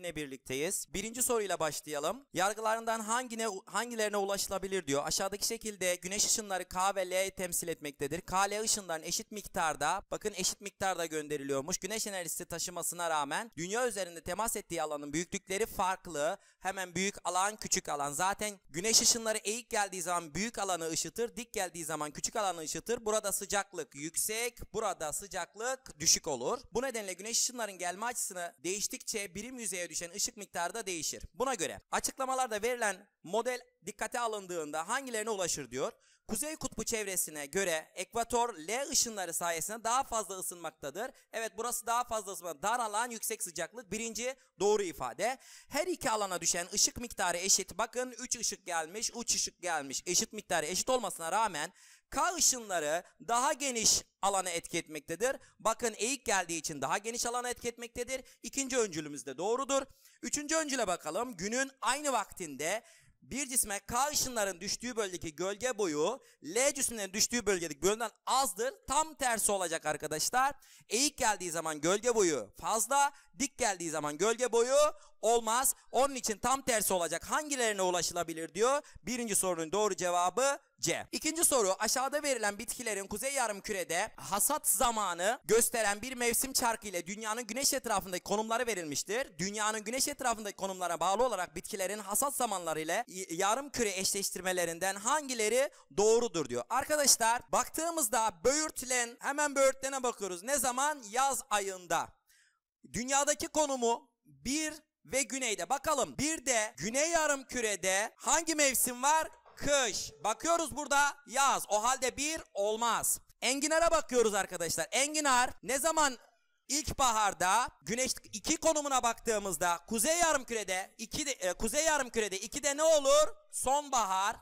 yine birlikteyiz. Birinci soruyla başlayalım. Yargılarından hangine, hangilerine ulaşılabilir diyor. Aşağıdaki şekilde güneş ışınları K ve L temsil etmektedir. K, L ışınların eşit miktarda, bakın eşit miktarda gönderiliyormuş. Güneş enerjisi taşımasına rağmen dünya üzerinde temas ettiği alanın büyüklükleri farklı. Hemen büyük alan, küçük alan. Zaten güneş ışınları eğik geldiği zaman büyük alanı ışıtır, dik geldiği zaman küçük alanı ışıtır. Burada sıcaklık yüksek, burada sıcaklık düşük olur. Bu nedenle güneş ışınların gelme açısını değiştikçe birim yüzeye düşen ışık miktarı da değişir. Buna göre açıklamalarda verilen model dikkate alındığında hangilerine ulaşır diyor. Kuzey kutbu çevresine göre ekvator L ışınları sayesinde daha fazla ısınmaktadır. Evet burası daha fazla ısınma. Dar alan yüksek sıcaklık birinci doğru ifade. Her iki alana düşen ışık miktarı eşit. Bakın 3 ışık gelmiş, uç ışık gelmiş. Eşit miktarı eşit olmasına rağmen K ışınları daha geniş alana etki etmektedir. Bakın eğik geldiği için daha geniş alana etki etmektedir. İkinci öncülümüz de doğrudur. Üçüncü öncüle bakalım. Günün aynı vaktinde bir cisme K ışınların düştüğü bölgedeki gölge boyu L cisimlerin düştüğü bölgedeki bölümden azdır. Tam tersi olacak arkadaşlar. Eğik geldiği zaman gölge boyu fazla, dik geldiği zaman gölge boyu Olmaz. Onun için tam tersi olacak. Hangilerine ulaşılabilir diyor. Birinci sorunun doğru cevabı C. İkinci soru aşağıda verilen bitkilerin kuzey yarım kürede hasat zamanı gösteren bir mevsim çarkı ile dünyanın güneş etrafındaki konumları verilmiştir. Dünyanın güneş etrafındaki konumlara bağlı olarak bitkilerin hasat zamanları ile yarım küre eşleştirmelerinden hangileri doğrudur diyor. Arkadaşlar baktığımızda böğürtlen hemen böğürtlene bakıyoruz. Ne zaman? Yaz ayında. Dünyadaki konumu bir ve güneyde. Bakalım bir de güney yarım kürede hangi mevsim var? Kış. Bakıyoruz burada yaz. O halde bir olmaz. Enginar'a bakıyoruz arkadaşlar. Enginar ne zaman İlkbaharda güneş iki konumuna baktığımızda kuzey yarımkürede 2 e, kuzey yarım kürede iki de ne olur? Sonbahar.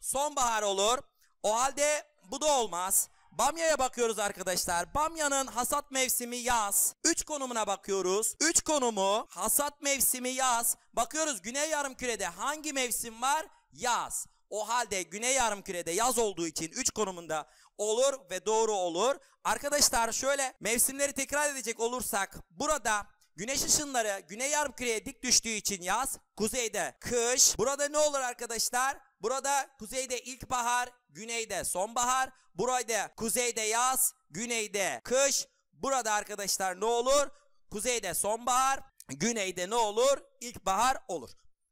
Sonbahar olur. O halde bu da olmaz. Bamya'ya bakıyoruz arkadaşlar. Bamya'nın hasat mevsimi yaz. 3 konumuna bakıyoruz. 3 konumu hasat mevsimi yaz. Bakıyoruz güney yarım kürede hangi mevsim var? Yaz. O halde güney yarım kürede yaz olduğu için 3 konumunda olur ve doğru olur. Arkadaşlar şöyle mevsimleri tekrar edecek olursak burada Güneş ışınları güney yarım küreye dik düştüğü için yaz, kuzeyde kış. Burada ne olur arkadaşlar? Burada kuzeyde ilkbahar, güneyde sonbahar. Burada kuzeyde yaz, güneyde kış. Burada arkadaşlar ne olur? Kuzeyde sonbahar, güneyde ne olur? İlkbahar olur.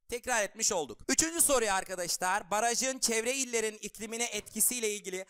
Tekrar etmiş olduk. Üçüncü soruyu arkadaşlar barajın çevre illerin iklimine etkisiyle ilgili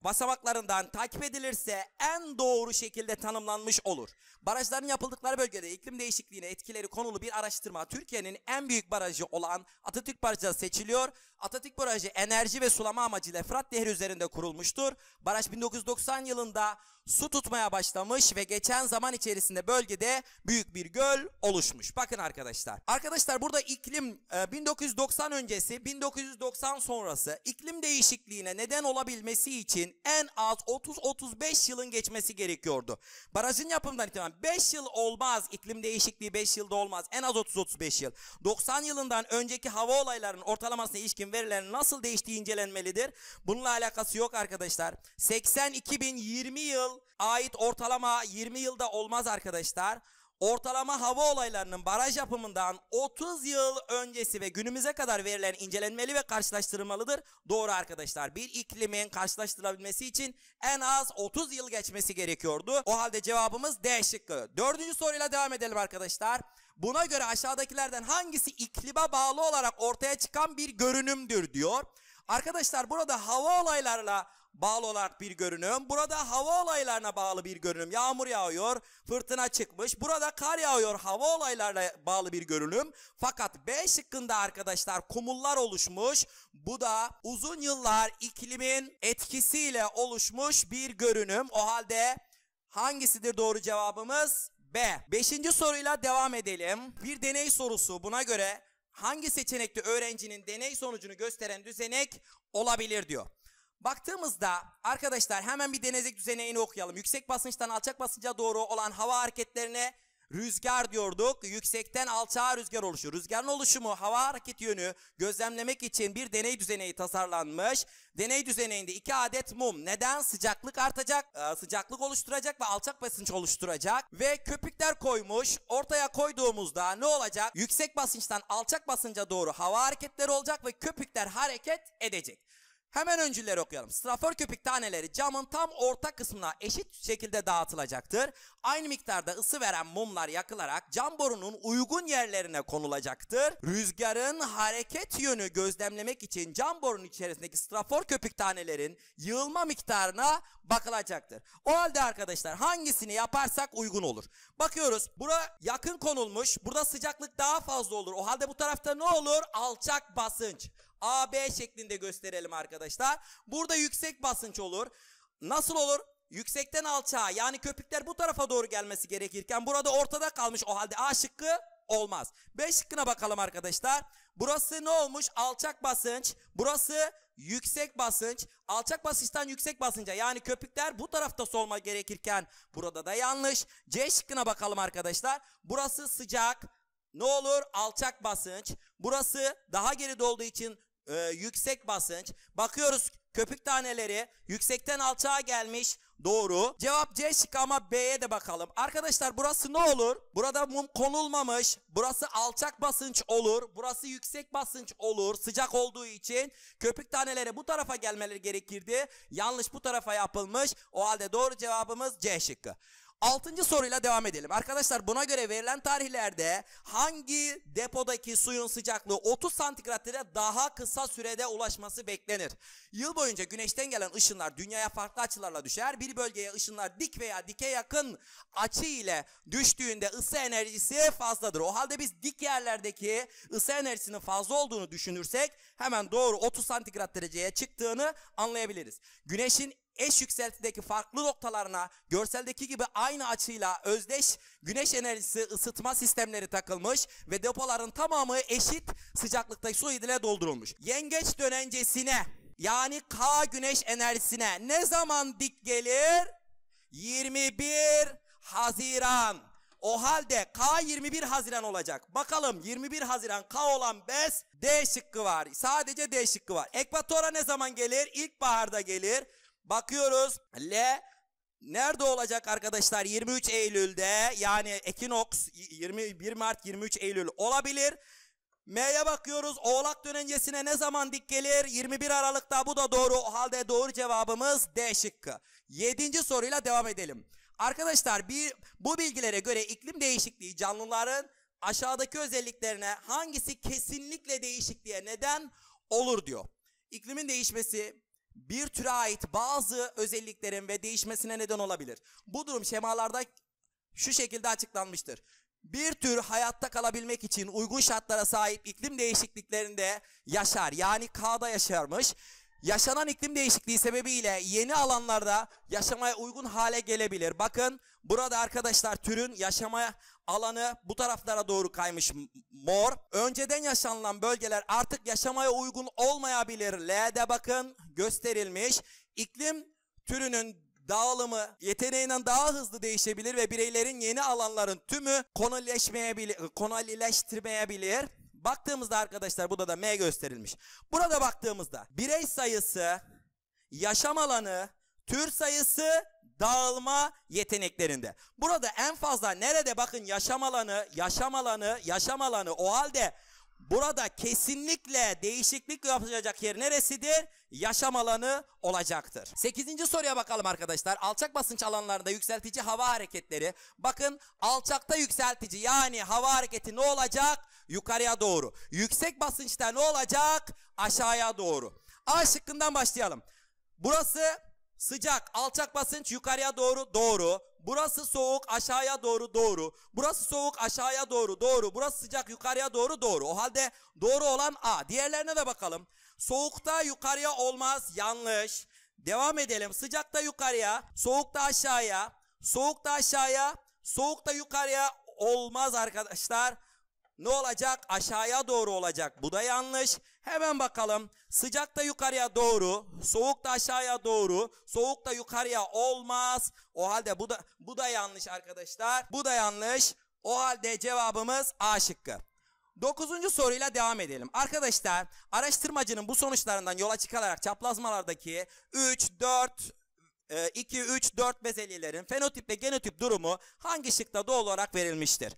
basamaklarından takip edilirse en doğru şekilde tanımlanmış olur. Barajların yapıldıkları bölgede iklim değişikliğine etkileri konulu bir araştırma Türkiye'nin en büyük barajı olan Atatürk Barajı seçiliyor. Atatürk Barajı enerji ve sulama amacıyla Fırat Nehri üzerinde kurulmuştur. Baraj 1990 yılında su tutmaya başlamış ve geçen zaman içerisinde bölgede büyük bir göl oluşmuş. Bakın arkadaşlar. Arkadaşlar burada iklim 1990 e, öncesi 1990 sonrası iklim değişikliğine neden olabilmesi için en az 30-35 yılın geçmesi gerekiyordu. Barajın yapımından itibaren yılından 5 yıl olmaz. İklim değişikliği 5 yılda olmaz. En az 30-35 yıl. 90 yılından önceki hava olaylarının ortalamasına ilişkin verilerin nasıl değiştiği incelenmelidir. Bununla alakası yok arkadaşlar. 80-2020 yıl ait ortalama 20 yılda olmaz arkadaşlar. Ortalama hava olaylarının baraj yapımından 30 yıl öncesi ve günümüze kadar verilen incelenmeli ve karşılaştırılmalıdır. Doğru arkadaşlar. Bir iklimin karşılaştırılabilmesi için en az 30 yıl geçmesi gerekiyordu. O halde cevabımız D şıkkı. Dördüncü soruyla devam edelim arkadaşlar. Buna göre aşağıdakilerden hangisi iklime bağlı olarak ortaya çıkan bir görünümdür diyor. Arkadaşlar burada hava olaylarla bağlı olarak bir görünüm. Burada hava olaylarına bağlı bir görünüm. Yağmur yağıyor, fırtına çıkmış. Burada kar yağıyor, hava olaylarla bağlı bir görünüm. Fakat B şıkkında arkadaşlar kumullar oluşmuş. Bu da uzun yıllar iklimin etkisiyle oluşmuş bir görünüm. O halde hangisidir doğru cevabımız? B. Beşinci soruyla devam edelim. Bir deney sorusu buna göre hangi seçenekte öğrencinin deney sonucunu gösteren düzenek olabilir diyor. Baktığımızda arkadaşlar hemen bir denezek düzeneğini okuyalım. Yüksek basınçtan alçak basınca doğru olan hava hareketlerine Rüzgar diyorduk. Yüksekten alçağa rüzgar oluşu. Rüzgarın oluşumu hava hareket yönü gözlemlemek için bir deney düzeneği tasarlanmış. Deney düzeneğinde iki adet mum. Neden? Sıcaklık artacak, e, sıcaklık oluşturacak ve alçak basınç oluşturacak. Ve köpükler koymuş. Ortaya koyduğumuzda ne olacak? Yüksek basınçtan alçak basınca doğru hava hareketleri olacak ve köpükler hareket edecek. Hemen öncülleri okuyalım. Strafor köpük taneleri camın tam orta kısmına eşit şekilde dağıtılacaktır. Aynı miktarda ısı veren mumlar yakılarak cam borunun uygun yerlerine konulacaktır. Rüzgarın hareket yönü gözlemlemek için cam borunun içerisindeki strafor köpük tanelerin yığılma miktarına bakılacaktır. O halde arkadaşlar hangisini yaparsak uygun olur. Bakıyoruz bura yakın konulmuş. Burada sıcaklık daha fazla olur. O halde bu tarafta ne olur? Alçak basınç. AB şeklinde gösterelim arkadaşlar. Burada yüksek basınç olur. Nasıl olur? Yüksekten alçağa yani köpükler bu tarafa doğru gelmesi gerekirken burada ortada kalmış o halde A şıkkı olmaz. B şıkkına bakalım arkadaşlar. Burası ne olmuş? Alçak basınç. Burası yüksek basınç. Alçak basınçtan yüksek basınca yani köpükler bu tarafta solma gerekirken burada da yanlış. C şıkkına bakalım arkadaşlar. Burası sıcak. Ne olur? Alçak basınç. Burası daha geri dolduğu için e, yüksek basınç. Bakıyoruz köpük taneleri yüksekten alçağa gelmiş. Doğru. Cevap C şık ama B'ye de bakalım. Arkadaşlar burası ne olur? Burada mum konulmamış. Burası alçak basınç olur. Burası yüksek basınç olur. Sıcak olduğu için köpük taneleri bu tarafa gelmeleri gerekirdi. Yanlış bu tarafa yapılmış. O halde doğru cevabımız C şıkkı. Altıncı soruyla devam edelim. Arkadaşlar buna göre verilen tarihlerde hangi depodaki suyun sıcaklığı 30 santigrat daha kısa sürede ulaşması beklenir? Yıl boyunca güneşten gelen ışınlar dünyaya farklı açılarla düşer. Bir bölgeye ışınlar dik veya dike yakın açı ile düştüğünde ısı enerjisi fazladır. O halde biz dik yerlerdeki ısı enerjisinin fazla olduğunu düşünürsek hemen doğru 30 santigrat dereceye çıktığını anlayabiliriz. Güneşin eş yükseltideki farklı noktalarına görseldeki gibi aynı açıyla özdeş güneş enerjisi ısıtma sistemleri takılmış ve depoların tamamı eşit sıcaklıkta su ile doldurulmuş. Yengeç dönencesine yani K güneş enerjisine ne zaman dik gelir? 21 Haziran. O halde K 21 Haziran olacak. Bakalım 21 Haziran K olan bez D şıkkı var. Sadece D şıkkı var. Ekvatora ne zaman gelir? İlkbaharda gelir. Bakıyoruz. L Nerede olacak arkadaşlar? 23 Eylül'de yani Ekinoks 21 Mart 23 Eylül olabilir. M'ye bakıyoruz. Oğlak dönencesine ne zaman dik gelir? 21 Aralık'ta bu da doğru. O halde doğru cevabımız D şıkkı. 7. soruyla devam edelim. Arkadaşlar bir, bu bilgilere göre iklim değişikliği canlıların aşağıdaki özelliklerine hangisi kesinlikle değişikliğe neden olur diyor. İklimin değişmesi, bir türe ait bazı özelliklerin ve değişmesine neden olabilir. Bu durum şemalarda şu şekilde açıklanmıştır. Bir tür hayatta kalabilmek için uygun şartlara sahip iklim değişikliklerinde yaşar. Yani kağda yaşarmış yaşanan iklim değişikliği sebebiyle yeni alanlarda yaşamaya uygun hale gelebilir. Bakın burada arkadaşlar türün yaşama alanı bu taraflara doğru kaymış mor. Önceden yaşanılan bölgeler artık yaşamaya uygun olmayabilir. L'de bakın gösterilmiş. İklim türünün dağılımı yeteneğinden daha hızlı değişebilir ve bireylerin yeni alanların tümü konuleşmeyebilir, konalileştirmeyebilir. Baktığımızda arkadaşlar burada da M gösterilmiş. Burada baktığımızda birey sayısı, yaşam alanı, tür sayısı, dağılma yeteneklerinde. Burada en fazla nerede bakın yaşam alanı, yaşam alanı, yaşam alanı o halde burada kesinlikle değişiklik yapacak yer neresidir? Yaşam alanı olacaktır. 8. soruya bakalım arkadaşlar. Alçak basınç alanlarında yükseltici hava hareketleri. Bakın alçakta yükseltici yani hava hareketi ne olacak? yukarıya doğru. Yüksek basınçta ne olacak? Aşağıya doğru. A şıkkından başlayalım. Burası sıcak, alçak basınç yukarıya doğru doğru. Burası soğuk aşağıya doğru doğru. Burası soğuk aşağıya doğru doğru. Burası sıcak yukarıya doğru doğru. O halde doğru olan A. Diğerlerine de bakalım. Soğukta yukarıya olmaz yanlış. Devam edelim. Sıcakta yukarıya, soğukta aşağıya, soğukta aşağıya, soğukta yukarıya olmaz arkadaşlar. Ne olacak? Aşağıya doğru olacak. Bu da yanlış. Hemen bakalım. Sıcak da yukarıya doğru, soğuk da aşağıya doğru, soğuk da yukarıya olmaz. O halde bu da bu da yanlış arkadaşlar. Bu da yanlış. O halde cevabımız A şıkkı. Dokuzuncu soruyla devam edelim. Arkadaşlar araştırmacının bu sonuçlarından yola çıkarak çaplazmalardaki 3, 4, 2, 3, 4 bezelyelerin fenotip ve genotip durumu hangi şıkta doğal olarak verilmiştir?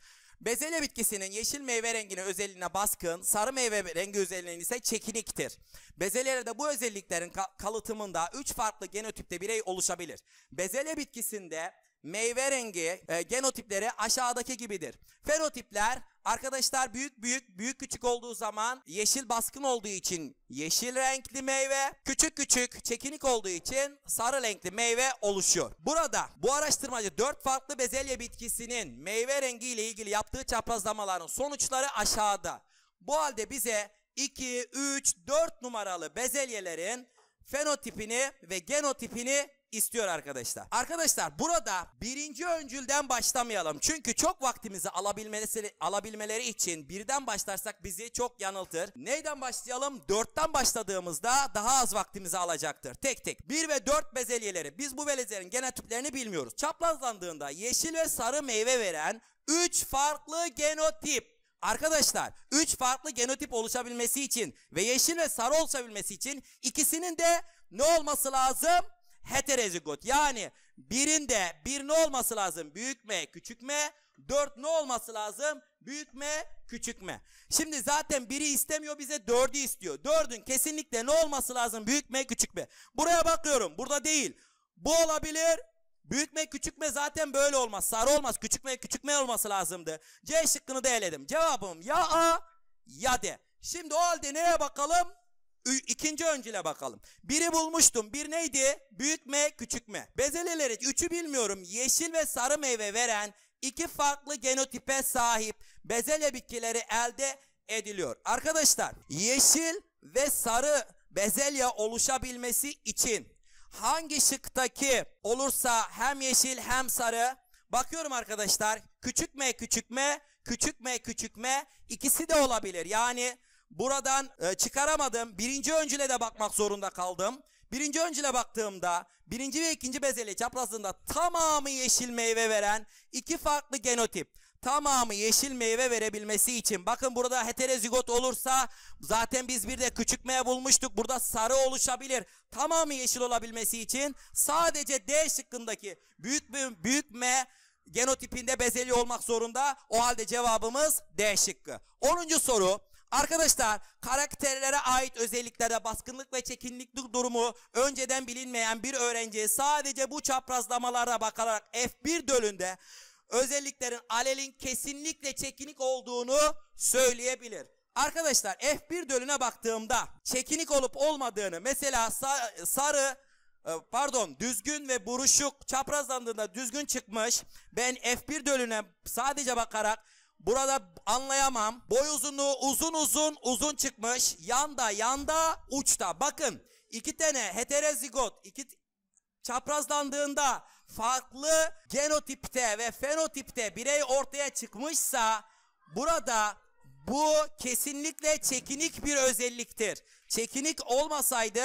Bezelye bitkisinin yeşil meyve rengine özelliğine baskın, sarı meyve rengi özelliğine ise çekiniktir. Bezelyelerde bu özelliklerin kalıtımında 3 farklı genotipte birey oluşabilir. Bezelye bitkisinde meyve rengi e, genotipleri aşağıdaki gibidir. Fenotipler arkadaşlar büyük büyük büyük küçük olduğu zaman yeşil baskın olduğu için yeşil renkli meyve, küçük küçük çekinik olduğu için sarı renkli meyve oluşuyor. Burada bu araştırmacı 4 farklı bezelye bitkisinin meyve rengi ile ilgili yaptığı çaprazlamaların sonuçları aşağıda. Bu halde bize 2, 3, 4 numaralı bezelyelerin fenotipini ve genotipini istiyor arkadaşlar. Arkadaşlar burada birinci öncülden başlamayalım. Çünkü çok vaktimizi alabilmeleri, alabilmeleri için birden başlarsak bizi çok yanıltır. Neyden başlayalım? Dörtten başladığımızda daha az vaktimizi alacaktır. Tek tek. Bir ve dört bezelyeleri. Biz bu bezelyelerin genotiplerini bilmiyoruz. Çaprazlandığında yeşil ve sarı meyve veren üç farklı genotip. Arkadaşlar 3 farklı genotip oluşabilmesi için ve yeşil ve sarı oluşabilmesi için ikisinin de ne olması lazım? heterozigot. Yani birinde bir ne olması lazım? Büyük M, küçük M. Dört ne olması lazım? Büyük M, küçük M. Şimdi zaten biri istemiyor bize dördü istiyor. Dördün kesinlikle ne olması lazım? Büyük M, küçük M. Buraya bakıyorum. Burada değil. Bu olabilir. Büyük M, küçük M zaten böyle olmaz. Sarı olmaz. Küçük M, küçük M olması lazımdı. C şıkkını da eledim. Cevabım ya A ya D. Şimdi o halde neye bakalım? İkinci öncüle bakalım. Biri bulmuştum. Bir neydi? Büyük mü, küçük mü? Bezeleleri üçü bilmiyorum. Yeşil ve sarı meyve veren iki farklı genotipe sahip bezele bitkileri elde ediliyor. Arkadaşlar, yeşil ve sarı bezelye oluşabilmesi için hangi şıktaki olursa hem yeşil hem sarı bakıyorum arkadaşlar. Küçük mü, küçük mü? Küçük mü, küçük mü? İkisi de olabilir. Yani buradan e, çıkaramadım. Birinci öncüle de bakmak zorunda kaldım. Birinci öncüle baktığımda birinci ve ikinci bezelye çaprazında tamamı yeşil meyve veren iki farklı genotip. Tamamı yeşil meyve verebilmesi için bakın burada heterozigot olursa zaten biz bir de küçük meyve bulmuştuk. Burada sarı oluşabilir. Tamamı yeşil olabilmesi için sadece D şıkkındaki büyük büyük M genotipinde bezelye olmak zorunda. O halde cevabımız D şıkkı. 10. soru Arkadaşlar karakterlere ait özelliklere baskınlık ve çekinlik durumu önceden bilinmeyen bir öğrenciye sadece bu çaprazlamalara bakarak F1 dölünde özelliklerin alelin kesinlikle çekinik olduğunu söyleyebilir. Arkadaşlar F1 dölüne baktığımda çekinik olup olmadığını mesela sarı e, pardon düzgün ve buruşuk çaprazlandığında düzgün çıkmış ben F1 dölüne sadece bakarak Burada anlayamam. Boy uzunluğu uzun uzun uzun çıkmış. Yanda yanda uçta. Bakın iki tane heterozigot iki çaprazlandığında farklı genotipte ve fenotipte birey ortaya çıkmışsa burada bu kesinlikle çekinik bir özelliktir. Çekinik olmasaydı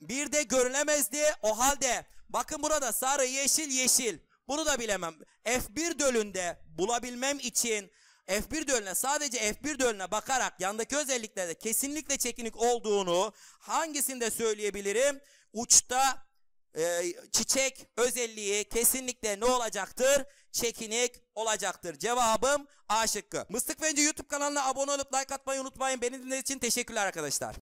bir de görülemezdi. O halde bakın burada sarı, yeşil, yeşil. Bunu da bilemem. F1 dölünde bulabilmem için F1 dölüne sadece F1 dölüne bakarak yandaki özelliklerde kesinlikle çekinik olduğunu hangisinde söyleyebilirim? Uçta e, çiçek özelliği kesinlikle ne olacaktır? Çekinik olacaktır. Cevabım A şıkkı. Mıstık Bence YouTube kanalına abone olup like atmayı unutmayın. Beni dinlediğiniz için teşekkürler arkadaşlar.